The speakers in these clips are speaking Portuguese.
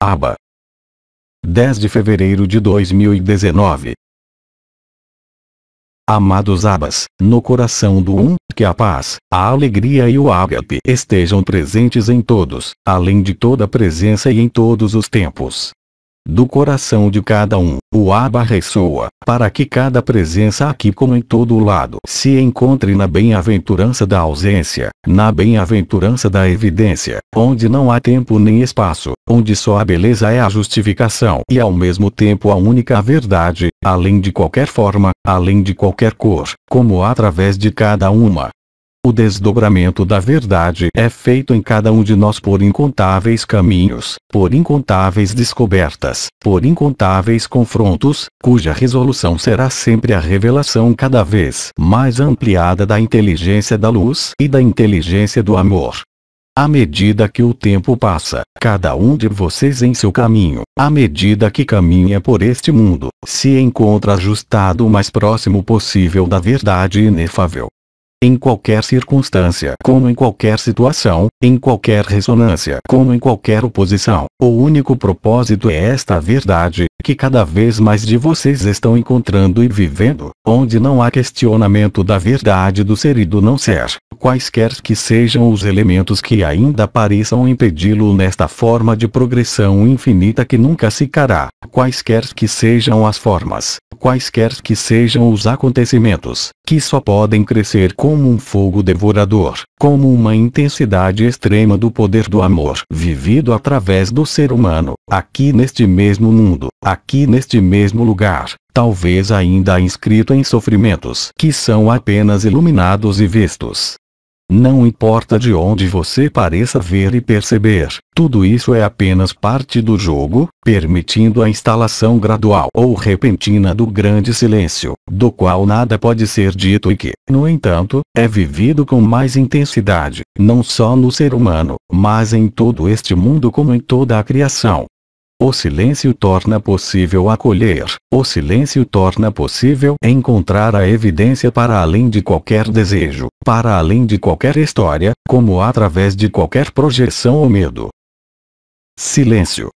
Aba. 10 de fevereiro de 2019. Amados Abas, no coração do Um, que a paz, a alegria e o ágape estejam presentes em todos, além de toda presença e em todos os tempos do coração de cada um. O Aba ressoa, para que cada presença aqui como em todo o lado se encontre na bem-aventurança da ausência, na bem-aventurança da evidência, onde não há tempo nem espaço, onde só a beleza é a justificação e ao mesmo tempo a única verdade, além de qualquer forma, além de qualquer cor, como através de cada uma, o desdobramento da verdade é feito em cada um de nós por incontáveis caminhos, por incontáveis descobertas, por incontáveis confrontos, cuja resolução será sempre a revelação cada vez mais ampliada da inteligência da luz e da inteligência do amor. À medida que o tempo passa, cada um de vocês em seu caminho, à medida que caminha por este mundo, se encontra ajustado o mais próximo possível da verdade inefável em qualquer circunstância, como em qualquer situação, em qualquer ressonância, como em qualquer oposição. O único propósito é esta verdade, que cada vez mais de vocês estão encontrando e vivendo, onde não há questionamento da verdade do ser e do não ser, quaisquer que sejam os elementos que ainda pareçam impedi-lo nesta forma de progressão infinita que nunca se cará, quaisquer que sejam as formas, quaisquer que sejam os acontecimentos, que só podem crescer como um fogo devorador, como uma intensidade extrema do poder do amor vivido através do ser humano, aqui neste mesmo mundo aqui neste mesmo lugar, talvez ainda inscrito em sofrimentos que são apenas iluminados e vistos. Não importa de onde você pareça ver e perceber, tudo isso é apenas parte do jogo, permitindo a instalação gradual ou repentina do grande silêncio, do qual nada pode ser dito e que, no entanto, é vivido com mais intensidade, não só no ser humano, mas em todo este mundo como em toda a criação, o silêncio torna possível acolher, o silêncio torna possível encontrar a evidência para além de qualquer desejo, para além de qualquer história, como através de qualquer projeção ou medo. Silêncio.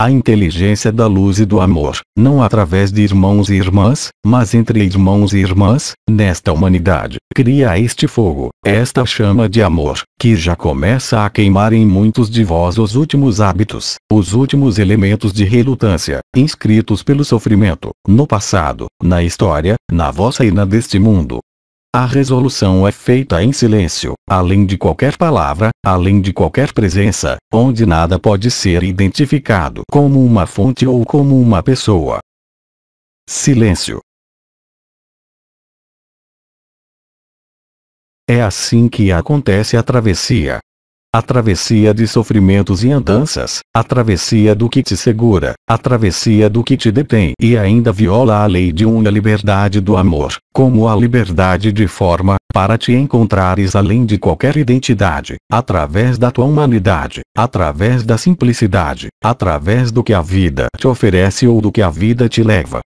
a inteligência da luz e do amor, não através de irmãos e irmãs, mas entre irmãos e irmãs, nesta humanidade, cria este fogo, esta chama de amor, que já começa a queimar em muitos de vós os últimos hábitos, os últimos elementos de relutância, inscritos pelo sofrimento, no passado, na história, na vossa e na deste mundo, a resolução é feita em silêncio, além de qualquer palavra, além de qualquer presença, onde nada pode ser identificado como uma fonte ou como uma pessoa. Silêncio. É assim que acontece a travessia a travessia de sofrimentos e andanças, a travessia do que te segura, a travessia do que te detém e ainda viola a lei de uma liberdade do amor, como a liberdade de forma, para te encontrares além de qualquer identidade, através da tua humanidade, através da simplicidade, através do que a vida te oferece ou do que a vida te leva,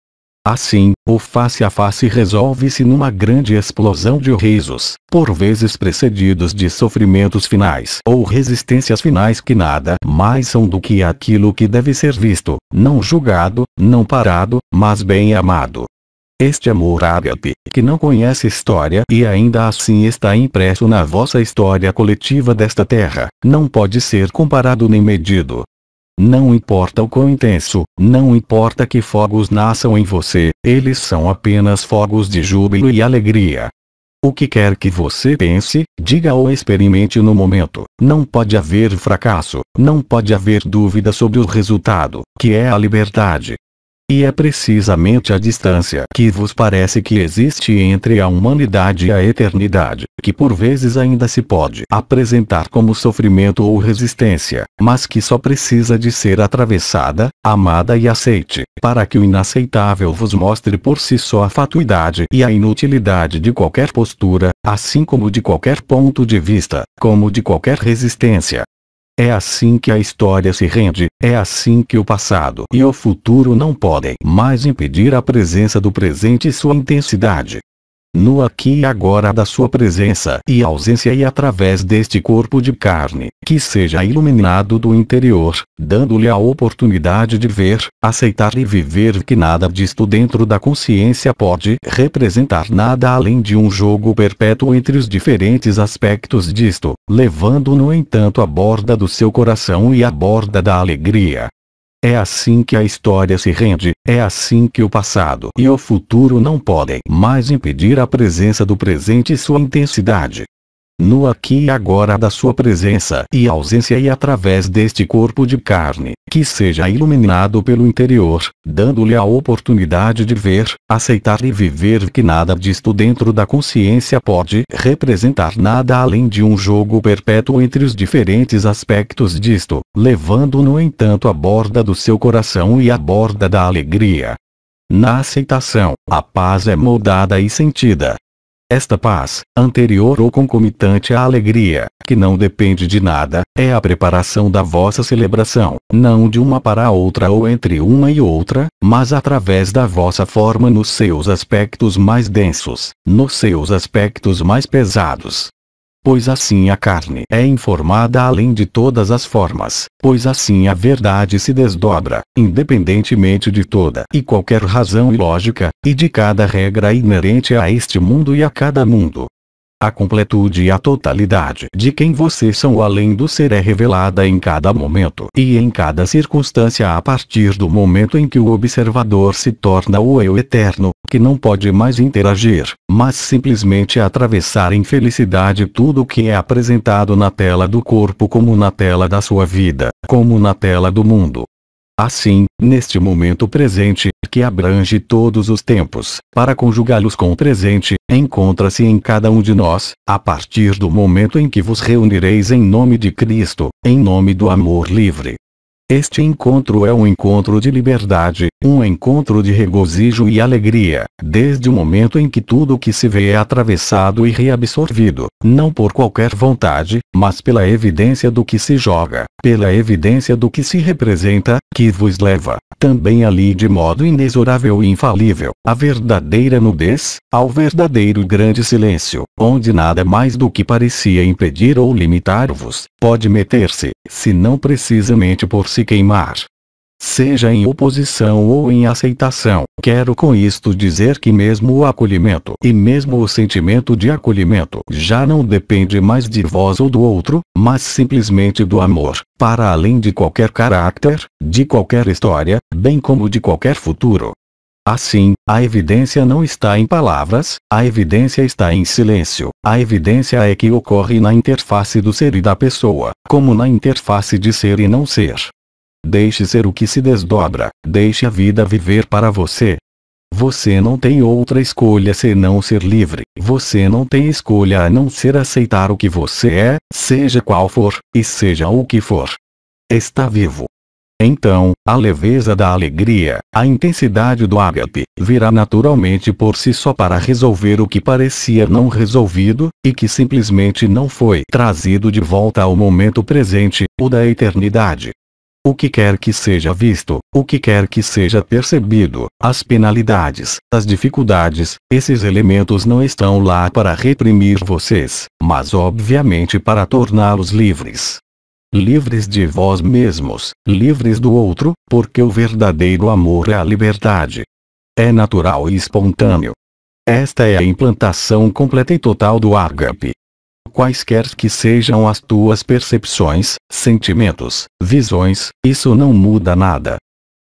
Assim, o face a face resolve-se numa grande explosão de risos, por vezes precedidos de sofrimentos finais ou resistências finais que nada mais são do que aquilo que deve ser visto, não julgado, não parado, mas bem amado. Este amor ágape, que não conhece história e ainda assim está impresso na vossa história coletiva desta terra, não pode ser comparado nem medido, não importa o quão intenso, não importa que fogos nasçam em você, eles são apenas fogos de júbilo e alegria. O que quer que você pense, diga ou experimente no momento, não pode haver fracasso, não pode haver dúvida sobre o resultado, que é a liberdade. E é precisamente a distância que vos parece que existe entre a humanidade e a eternidade, que por vezes ainda se pode apresentar como sofrimento ou resistência, mas que só precisa de ser atravessada, amada e aceite, para que o inaceitável vos mostre por si só a fatuidade e a inutilidade de qualquer postura, assim como de qualquer ponto de vista, como de qualquer resistência. É assim que a história se rende, é assim que o passado e o futuro não podem mais impedir a presença do presente e sua intensidade no aqui e agora da sua presença e ausência e através deste corpo de carne, que seja iluminado do interior, dando-lhe a oportunidade de ver, aceitar e viver que nada disto dentro da consciência pode representar nada além de um jogo perpétuo entre os diferentes aspectos disto, levando no entanto a borda do seu coração e a borda da alegria, é assim que a história se rende, é assim que o passado e o futuro não podem mais impedir a presença do presente e sua intensidade no aqui e agora da sua presença e ausência e através deste corpo de carne, que seja iluminado pelo interior, dando-lhe a oportunidade de ver, aceitar e viver que nada disto dentro da consciência pode representar nada além de um jogo perpétuo entre os diferentes aspectos disto, levando no entanto a borda do seu coração e a borda da alegria. Na aceitação, a paz é moldada e sentida, esta paz, anterior ou concomitante à alegria, que não depende de nada, é a preparação da vossa celebração, não de uma para a outra ou entre uma e outra, mas através da vossa forma nos seus aspectos mais densos, nos seus aspectos mais pesados, pois assim a carne é informada além de todas as formas, pois assim a verdade se desdobra, independentemente de toda e qualquer razão e lógica, e de cada regra inerente a este mundo e a cada mundo. A completude e a totalidade de quem vocês são além do ser é revelada em cada momento e em cada circunstância a partir do momento em que o observador se torna o eu eterno, que não pode mais interagir, mas simplesmente atravessar em felicidade tudo o que é apresentado na tela do corpo como na tela da sua vida, como na tela do mundo, Assim, neste momento presente, que abrange todos os tempos, para conjugá-los com o presente, encontra-se em cada um de nós, a partir do momento em que vos reunireis em nome de Cristo, em nome do amor livre, este encontro é um encontro de liberdade, um encontro de regozijo e alegria, desde o momento em que tudo o que se vê é atravessado e reabsorvido, não por qualquer vontade, mas pela evidência do que se joga, pela evidência do que se representa, que vos leva, também ali de modo inexorável e infalível, a verdadeira nudez, ao verdadeiro grande silêncio, onde nada mais do que parecia impedir ou limitar-vos, pode meter-se, se não precisamente por se queimar, seja em oposição ou em aceitação. Quero com isto dizer que mesmo o acolhimento e mesmo o sentimento de acolhimento já não depende mais de vós ou do outro, mas simplesmente do amor, para além de qualquer caráter, de qualquer história, bem como de qualquer futuro. Assim, a evidência não está em palavras, a evidência está em silêncio. A evidência é que ocorre na interface do ser e da pessoa, como na interface de ser e não ser. Deixe ser o que se desdobra, deixe a vida viver para você. Você não tem outra escolha senão ser livre. Você não tem escolha a não ser aceitar o que você é, seja qual for, e seja o que for. Está vivo. Então, a leveza da alegria, a intensidade do ágape, virá naturalmente por si só para resolver o que parecia não resolvido, e que simplesmente não foi trazido de volta ao momento presente, o da eternidade o que quer que seja visto, o que quer que seja percebido, as penalidades, as dificuldades, esses elementos não estão lá para reprimir vocês, mas obviamente para torná-los livres. Livres de vós mesmos, livres do outro, porque o verdadeiro amor é a liberdade. É natural e espontâneo. Esta é a implantação completa e total do agape quaisquer que sejam as tuas percepções, sentimentos, visões, isso não muda nada.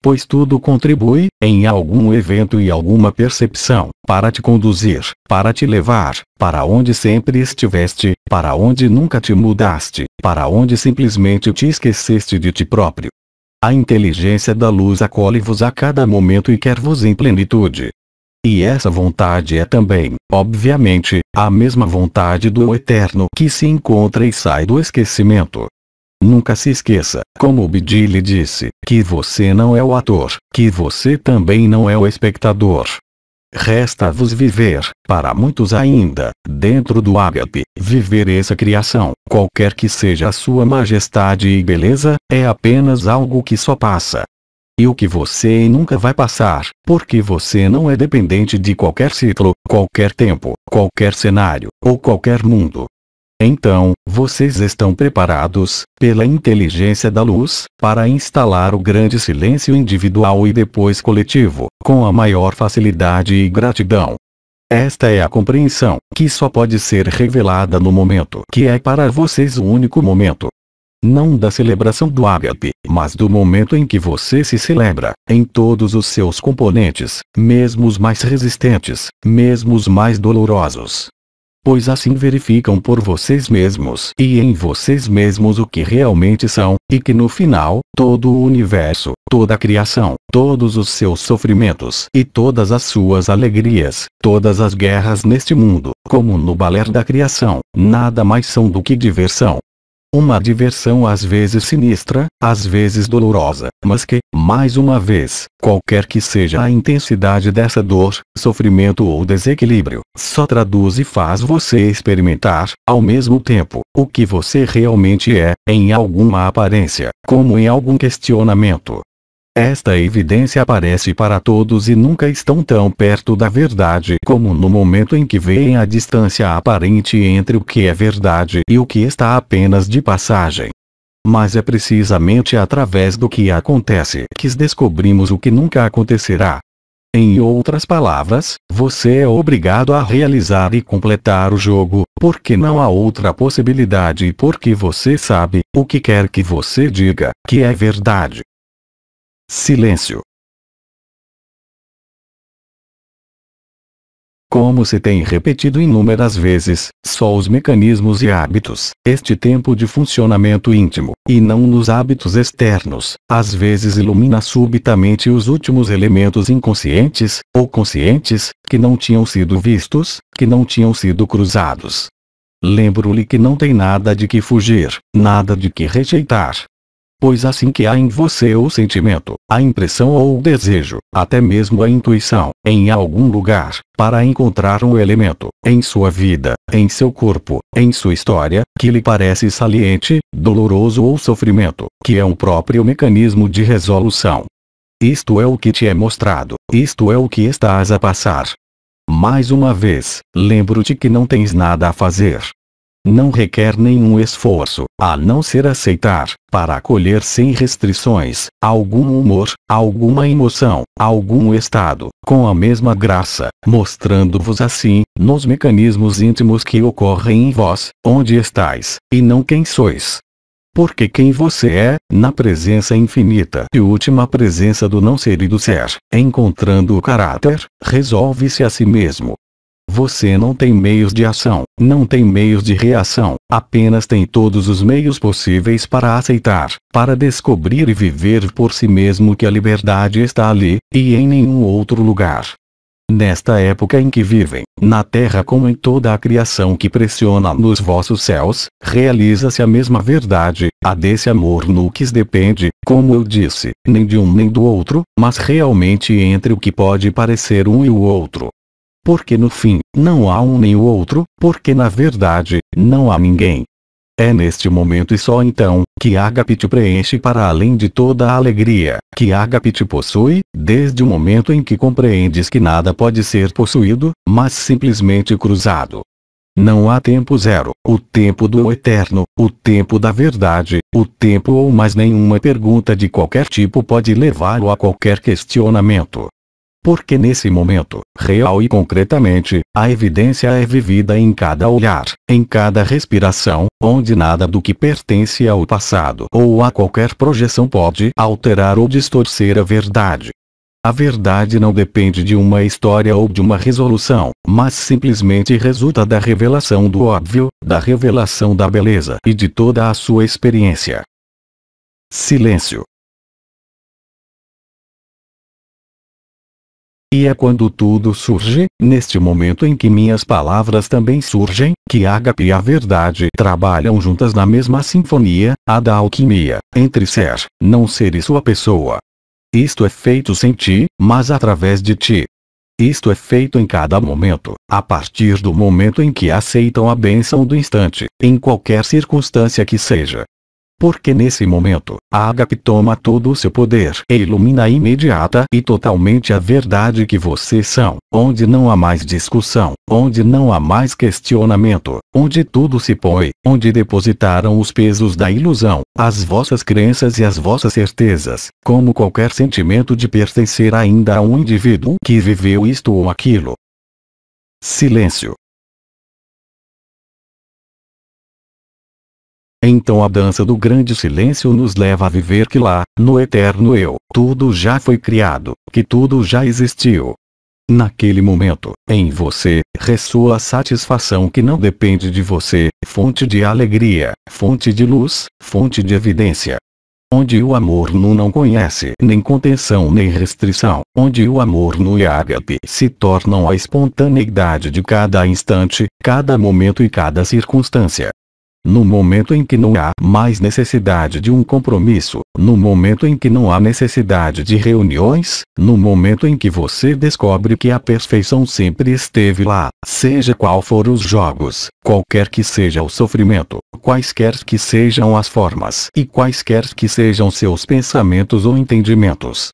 Pois tudo contribui, em algum evento e alguma percepção, para te conduzir, para te levar, para onde sempre estiveste, para onde nunca te mudaste, para onde simplesmente te esqueceste de ti próprio. A inteligência da luz acolhe-vos a cada momento e quer-vos em plenitude, e essa vontade é também, obviamente, a mesma vontade do eterno que se encontra e sai do esquecimento. Nunca se esqueça, como Bidi lhe disse, que você não é o ator, que você também não é o espectador. Resta-vos viver, para muitos ainda, dentro do ágape, viver essa criação, qualquer que seja a sua majestade e beleza, é apenas algo que só passa, e o que você nunca vai passar, porque você não é dependente de qualquer ciclo, qualquer tempo, qualquer cenário, ou qualquer mundo. Então, vocês estão preparados, pela inteligência da luz, para instalar o grande silêncio individual e depois coletivo, com a maior facilidade e gratidão. Esta é a compreensão, que só pode ser revelada no momento que é para vocês o único momento, não da celebração do ágape, mas do momento em que você se celebra, em todos os seus componentes, mesmo os mais resistentes, mesmo os mais dolorosos. Pois assim verificam por vocês mesmos e em vocês mesmos o que realmente são, e que no final, todo o universo, toda a criação, todos os seus sofrimentos e todas as suas alegrias, todas as guerras neste mundo, como no baler da criação, nada mais são do que diversão, uma diversão às vezes sinistra, às vezes dolorosa, mas que, mais uma vez, qualquer que seja a intensidade dessa dor, sofrimento ou desequilíbrio, só traduz e faz você experimentar, ao mesmo tempo, o que você realmente é, em alguma aparência, como em algum questionamento, esta evidência aparece para todos e nunca estão tão perto da verdade como no momento em que veem a distância aparente entre o que é verdade e o que está apenas de passagem. Mas é precisamente através do que acontece que descobrimos o que nunca acontecerá. Em outras palavras, você é obrigado a realizar e completar o jogo, porque não há outra possibilidade e porque você sabe, o que quer que você diga, que é verdade. Silêncio. Como se tem repetido inúmeras vezes, só os mecanismos e hábitos, este tempo de funcionamento íntimo, e não nos hábitos externos, às vezes ilumina subitamente os últimos elementos inconscientes, ou conscientes, que não tinham sido vistos, que não tinham sido cruzados. Lembro-lhe que não tem nada de que fugir, nada de que rejeitar, pois assim que há em você o sentimento, a impressão ou o desejo, até mesmo a intuição, em algum lugar, para encontrar um elemento, em sua vida, em seu corpo, em sua história, que lhe parece saliente, doloroso ou sofrimento, que é um próprio mecanismo de resolução. Isto é o que te é mostrado, isto é o que estás a passar. Mais uma vez, lembro-te que não tens nada a fazer, não requer nenhum esforço, a não ser aceitar, para acolher sem restrições, algum humor, alguma emoção, algum estado, com a mesma graça, mostrando-vos assim, nos mecanismos íntimos que ocorrem em vós, onde estáis, e não quem sois. Porque quem você é, na presença infinita e última presença do não ser e do ser, encontrando o caráter, resolve-se a si mesmo, você não tem meios de ação, não tem meios de reação, apenas tem todos os meios possíveis para aceitar, para descobrir e viver por si mesmo que a liberdade está ali, e em nenhum outro lugar. Nesta época em que vivem, na terra como em toda a criação que pressiona nos vossos céus, realiza-se a mesma verdade, a desse amor no que depende, como eu disse, nem de um nem do outro, mas realmente entre o que pode parecer um e o outro, porque no fim, não há um nem o outro, porque na verdade, não há ninguém. É neste momento e só então, que Agapit te preenche para além de toda a alegria, que Agapit te possui, desde o momento em que compreendes que nada pode ser possuído, mas simplesmente cruzado. Não há tempo zero, o tempo do eterno, o tempo da verdade, o tempo ou mais nenhuma pergunta de qualquer tipo pode levá-lo a qualquer questionamento. Porque nesse momento, real e concretamente, a evidência é vivida em cada olhar, em cada respiração, onde nada do que pertence ao passado ou a qualquer projeção pode alterar ou distorcer a verdade. A verdade não depende de uma história ou de uma resolução, mas simplesmente resulta da revelação do óbvio, da revelação da beleza e de toda a sua experiência. Silêncio. E é quando tudo surge, neste momento em que minhas palavras também surgem, que Ágape e a verdade trabalham juntas na mesma sinfonia, a da alquimia, entre ser, não ser e sua pessoa. Isto é feito sem ti, mas através de ti. Isto é feito em cada momento, a partir do momento em que aceitam a bênção do instante, em qualquer circunstância que seja porque nesse momento, a Agape toma todo o seu poder e ilumina imediata e totalmente a verdade que vocês são, onde não há mais discussão, onde não há mais questionamento, onde tudo se põe, onde depositaram os pesos da ilusão, as vossas crenças e as vossas certezas, como qualquer sentimento de pertencer ainda a um indivíduo que viveu isto ou aquilo. Silêncio. Então a dança do grande silêncio nos leva a viver que lá, no eterno eu, tudo já foi criado, que tudo já existiu. Naquele momento, em você, ressoa a satisfação que não depende de você, fonte de alegria, fonte de luz, fonte de evidência. Onde o amor nu não conhece nem contenção nem restrição, onde o amor nu e ágape se tornam a espontaneidade de cada instante, cada momento e cada circunstância. No momento em que não há mais necessidade de um compromisso, no momento em que não há necessidade de reuniões, no momento em que você descobre que a perfeição sempre esteve lá, seja qual for os jogos, qualquer que seja o sofrimento, quaisquer que sejam as formas e quaisquer que sejam seus pensamentos ou entendimentos.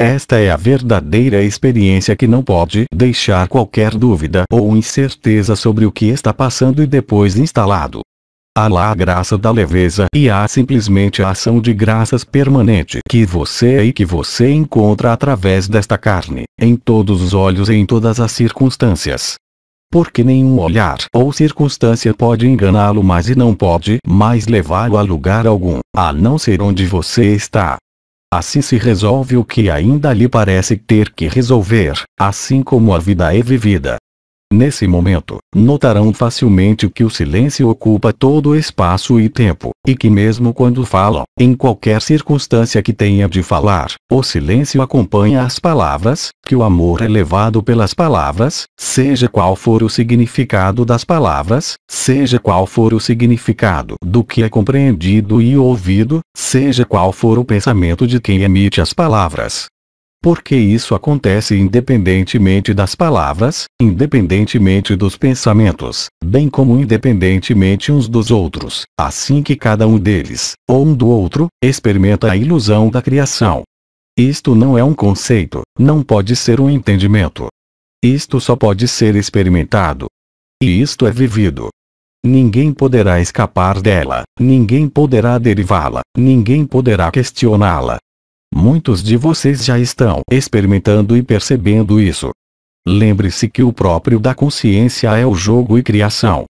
Esta é a verdadeira experiência que não pode deixar qualquer dúvida ou incerteza sobre o que está passando e depois instalado, Há lá a graça da leveza e há simplesmente a ação de graças permanente que você é e que você encontra através desta carne, em todos os olhos e em todas as circunstâncias. Porque nenhum olhar ou circunstância pode enganá-lo mais e não pode mais levá-lo a lugar algum, a não ser onde você está. Assim se resolve o que ainda lhe parece ter que resolver, assim como a vida é vivida. Nesse momento, notarão facilmente que o silêncio ocupa todo o espaço e tempo, e que mesmo quando falam, em qualquer circunstância que tenha de falar, o silêncio acompanha as palavras, que o amor é levado pelas palavras, seja qual for o significado das palavras, seja qual for o significado do que é compreendido e ouvido, seja qual for o pensamento de quem emite as palavras, porque isso acontece independentemente das palavras, independentemente dos pensamentos, bem como independentemente uns dos outros, assim que cada um deles, ou um do outro, experimenta a ilusão da criação. Isto não é um conceito, não pode ser um entendimento. Isto só pode ser experimentado. E isto é vivido. Ninguém poderá escapar dela, ninguém poderá derivá-la, ninguém poderá questioná-la, Muitos de vocês já estão experimentando e percebendo isso. Lembre-se que o próprio da consciência é o jogo e criação.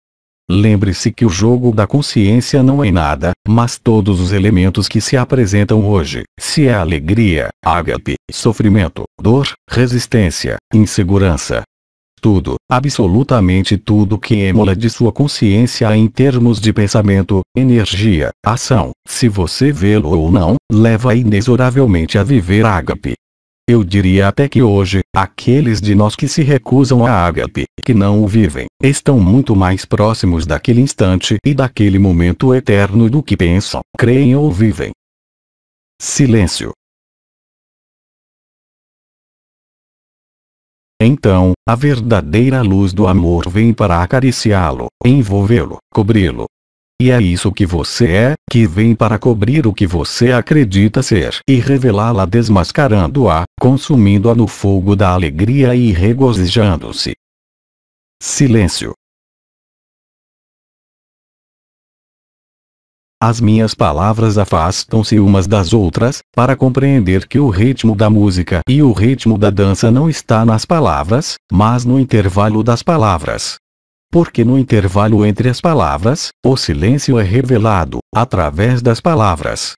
Lembre-se que o jogo da consciência não é nada, mas todos os elementos que se apresentam hoje, se é alegria, ágape, sofrimento, dor, resistência, insegurança, tudo, absolutamente tudo que emula de sua consciência em termos de pensamento, energia, ação, se você vê-lo ou não, leva inexoravelmente a viver ágape. Eu diria até que hoje, aqueles de nós que se recusam a ágape, que não o vivem, estão muito mais próximos daquele instante e daquele momento eterno do que pensam, creem ou vivem. Silêncio. Então, a verdadeira luz do amor vem para acariciá-lo, envolvê-lo, cobri-lo. E é isso que você é, que vem para cobrir o que você acredita ser e revelá-la desmascarando-a, consumindo-a no fogo da alegria e regozijando-se. Silêncio. As minhas palavras afastam-se umas das outras, para compreender que o ritmo da música e o ritmo da dança não está nas palavras, mas no intervalo das palavras. Porque no intervalo entre as palavras, o silêncio é revelado, através das palavras.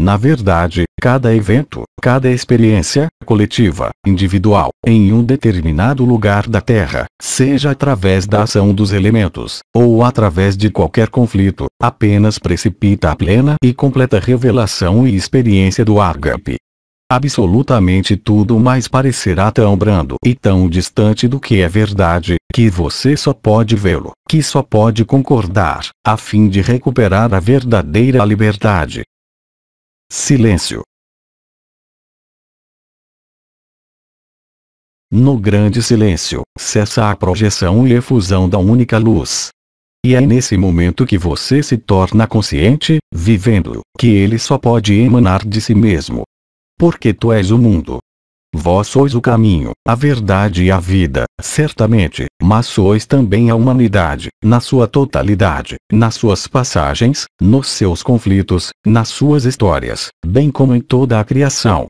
Na verdade, cada evento, cada experiência, coletiva, individual, em um determinado lugar da Terra, seja através da ação dos elementos, ou através de qualquer conflito, apenas precipita a plena e completa revelação e experiência do Agape. Absolutamente tudo mais parecerá tão brando e tão distante do que é verdade, que você só pode vê-lo, que só pode concordar, a fim de recuperar a verdadeira liberdade, Silêncio. No grande silêncio, cessa a projeção e efusão da única luz. E é nesse momento que você se torna consciente, vivendo, que ele só pode emanar de si mesmo. Porque tu és o mundo. Vós sois o caminho, a verdade e a vida, certamente, mas sois também a humanidade, na sua totalidade, nas suas passagens, nos seus conflitos, nas suas histórias, bem como em toda a criação.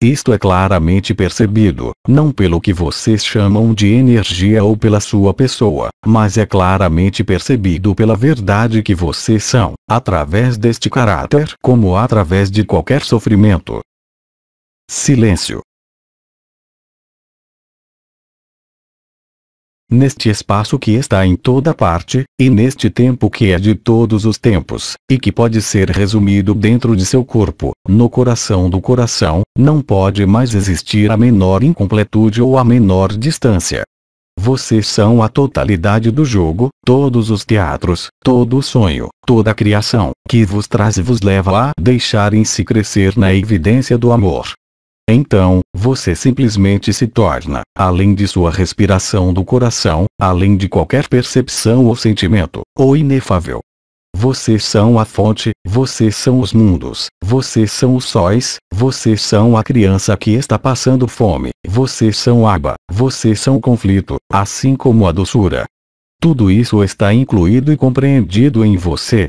Isto é claramente percebido, não pelo que vocês chamam de energia ou pela sua pessoa, mas é claramente percebido pela verdade que vocês são, através deste caráter como através de qualquer sofrimento. Silêncio. neste espaço que está em toda parte, e neste tempo que é de todos os tempos, e que pode ser resumido dentro de seu corpo, no coração do coração, não pode mais existir a menor incompletude ou a menor distância. Vocês são a totalidade do jogo, todos os teatros, todo o sonho, toda a criação, que vos traz e vos leva a deixarem-se crescer na evidência do amor, então, você simplesmente se torna, além de sua respiração do coração, além de qualquer percepção ou sentimento, ou inefável. Vocês são a fonte, vocês são os mundos, vocês são os sóis, vocês são a criança que está passando fome, vocês são água, vocês são o conflito, assim como a doçura. Tudo isso está incluído e compreendido em você,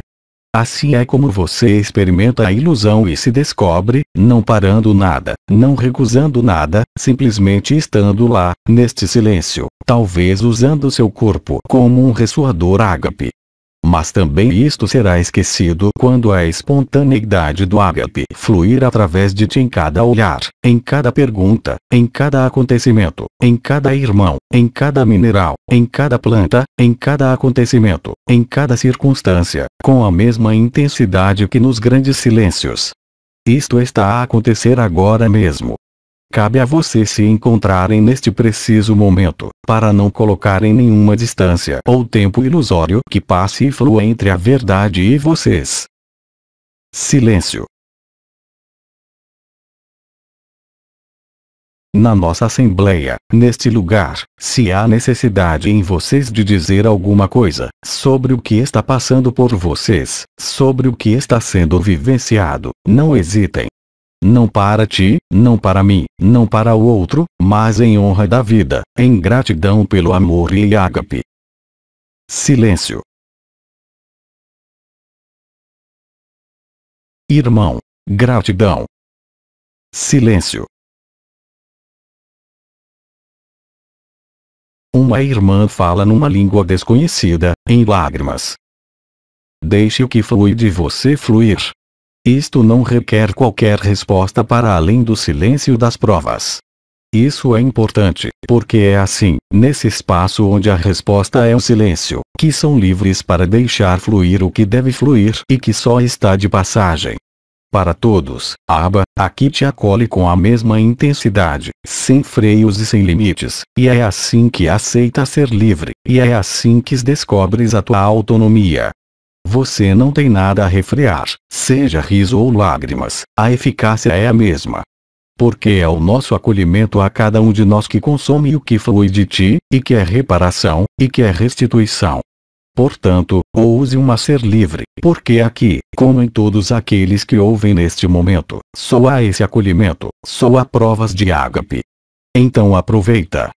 Assim é como você experimenta a ilusão e se descobre, não parando nada, não recusando nada, simplesmente estando lá, neste silêncio, talvez usando seu corpo como um ressoador ágape, mas também isto será esquecido quando a espontaneidade do ágape fluir através de ti em cada olhar, em cada pergunta, em cada acontecimento, em cada irmão, em cada mineral, em cada planta, em cada acontecimento, em cada circunstância, com a mesma intensidade que nos grandes silêncios. Isto está a acontecer agora mesmo, Cabe a você se encontrarem neste preciso momento, para não colocarem nenhuma distância ou tempo ilusório que passe e flua entre a verdade e vocês. Silêncio. na nossa assembleia, neste lugar, se há necessidade em vocês de dizer alguma coisa sobre o que está passando por vocês, sobre o que está sendo vivenciado, não hesitem, não para ti, não para mim, não para o outro, mas em honra da vida, em gratidão pelo amor e ágape. Silêncio. Irmão, gratidão. Silêncio. Uma irmã fala numa língua desconhecida, em lágrimas. Deixe o que flui de você fluir. Isto não requer qualquer resposta para além do silêncio das provas. Isso é importante, porque é assim, nesse espaço onde a resposta é o silêncio, que são livres para deixar fluir o que deve fluir e que só está de passagem. Para todos, Abba, aba aqui te acolhe com a mesma intensidade, sem freios e sem limites, e é assim que aceita ser livre, e é assim que descobres a tua autonomia. Você não tem nada a refrear, seja riso ou lágrimas, a eficácia é a mesma. Porque é o nosso acolhimento a cada um de nós que consome o que flui de ti, e que é reparação, e que é restituição. Portanto, ouse uma ser livre, porque aqui, como em todos aqueles que ouvem neste momento, só há esse acolhimento, só há provas de ágape. Então aproveita,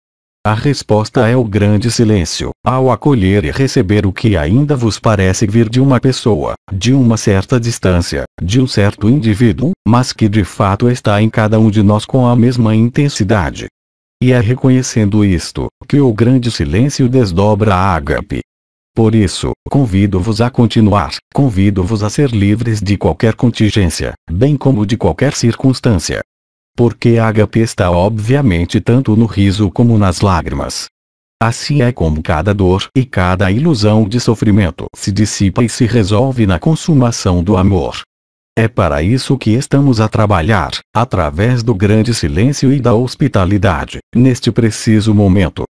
a resposta é o grande silêncio. Ao acolher e receber o que ainda vos parece vir de uma pessoa, de uma certa distância, de um certo indivíduo, mas que de fato está em cada um de nós com a mesma intensidade. E é reconhecendo isto, que o grande silêncio desdobra a ágape. Por isso, convido-vos a continuar, convido-vos a ser livres de qualquer contingência, bem como de qualquer circunstância, porque a HP está obviamente tanto no riso como nas lágrimas. Assim é como cada dor e cada ilusão de sofrimento se dissipa e se resolve na consumação do amor. É para isso que estamos a trabalhar, através do grande silêncio e da hospitalidade, neste preciso momento.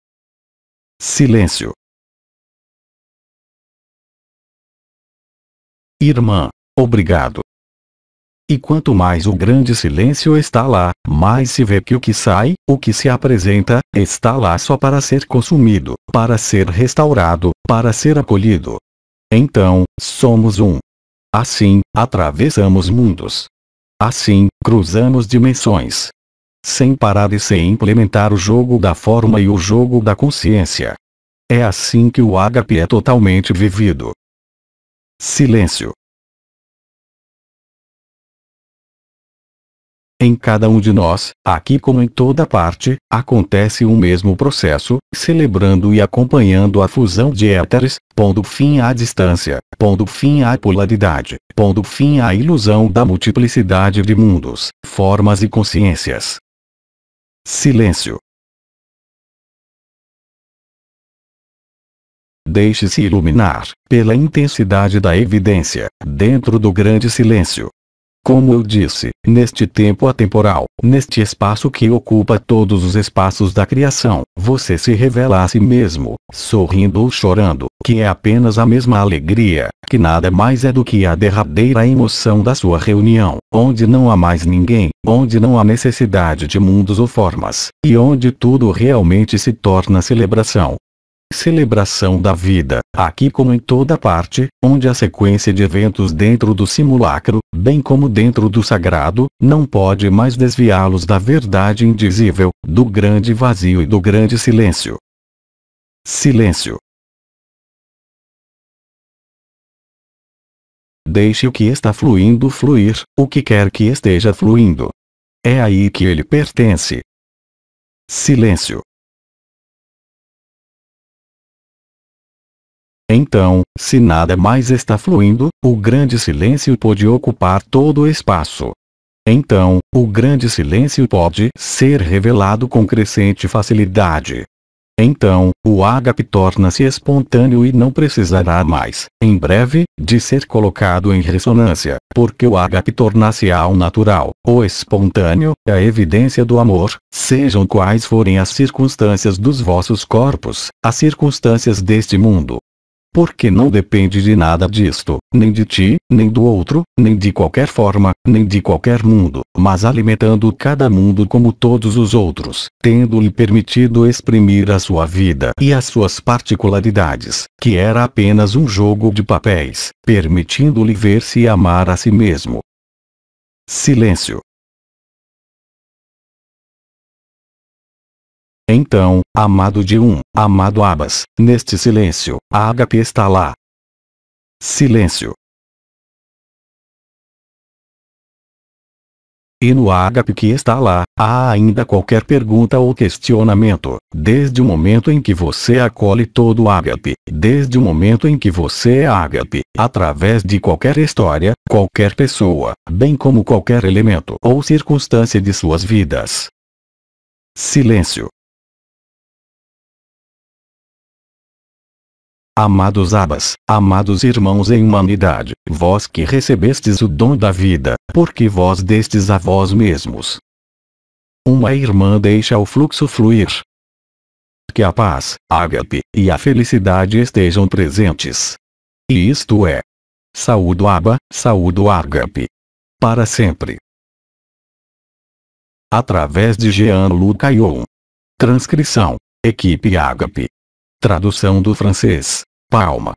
Silêncio. Irmã, obrigado e quanto mais o grande silêncio está lá, mais se vê que o que sai, o que se apresenta, está lá só para ser consumido, para ser restaurado, para ser acolhido. Então, somos um. Assim, atravessamos mundos. Assim, cruzamos dimensões. Sem parar e sem implementar o jogo da forma e o jogo da consciência. É assim que o Agape é totalmente vivido. Silêncio. Em cada um de nós, aqui como em toda parte, acontece o mesmo processo, celebrando e acompanhando a fusão de éteres, pondo fim à distância, pondo fim à polaridade, pondo fim à ilusão da multiplicidade de mundos, formas e consciências. Silêncio. Deixe-se iluminar pela intensidade da evidência, dentro do grande silêncio, como eu disse, neste tempo atemporal, neste espaço que ocupa todos os espaços da criação, você se revela a si mesmo, sorrindo ou chorando, que é apenas a mesma alegria, que nada mais é do que a derradeira emoção da sua reunião, onde não há mais ninguém, onde não há necessidade de mundos ou formas, e onde tudo realmente se torna celebração, celebração da vida, aqui como em toda parte, onde a sequência de eventos dentro do simulacro, bem como dentro do sagrado, não pode mais desviá-los da verdade indizível, do grande vazio e do grande silêncio. Silêncio. Deixe o que está fluindo fluir, o que quer que esteja fluindo. É aí que ele pertence. Silêncio. Então, se nada mais está fluindo, o grande silêncio pode ocupar todo o espaço. Então, o grande silêncio pode ser revelado com crescente facilidade. Então, o ágape torna-se espontâneo e não precisará mais, em breve, de ser colocado em ressonância, porque o ágape torna se ao natural, o espontâneo, a evidência do amor, sejam quais forem as circunstâncias dos vossos corpos, as circunstâncias deste mundo, porque não depende de nada disto, nem de ti, nem do outro, nem de qualquer forma, nem de qualquer mundo, mas alimentando cada mundo como todos os outros, tendo-lhe permitido exprimir a sua vida e as suas particularidades, que era apenas um jogo de papéis, permitindo-lhe ver-se e amar a si mesmo. Silêncio. Então, amado de um, amado Abas, neste silêncio, a HP está lá. Silêncio. E no ágape que está lá, há ainda qualquer pergunta ou questionamento, desde o momento em que você acolhe todo o ágape, desde o momento em que você é ágape, através de qualquer história, qualquer pessoa, bem como qualquer elemento ou circunstância de suas vidas. Silêncio. Amados Abas, amados irmãos em humanidade, vós que recebestes o dom da vida, porque vós destes a vós mesmos. Uma irmã deixa o fluxo fluir. Que a paz, a ágape e a felicidade estejam presentes. E isto é. Saúdo Aba, saúdo ágape. Para sempre. Através de jean Luca Ayon. Transcrição. Equipe Ágape. Tradução do francês. Palma.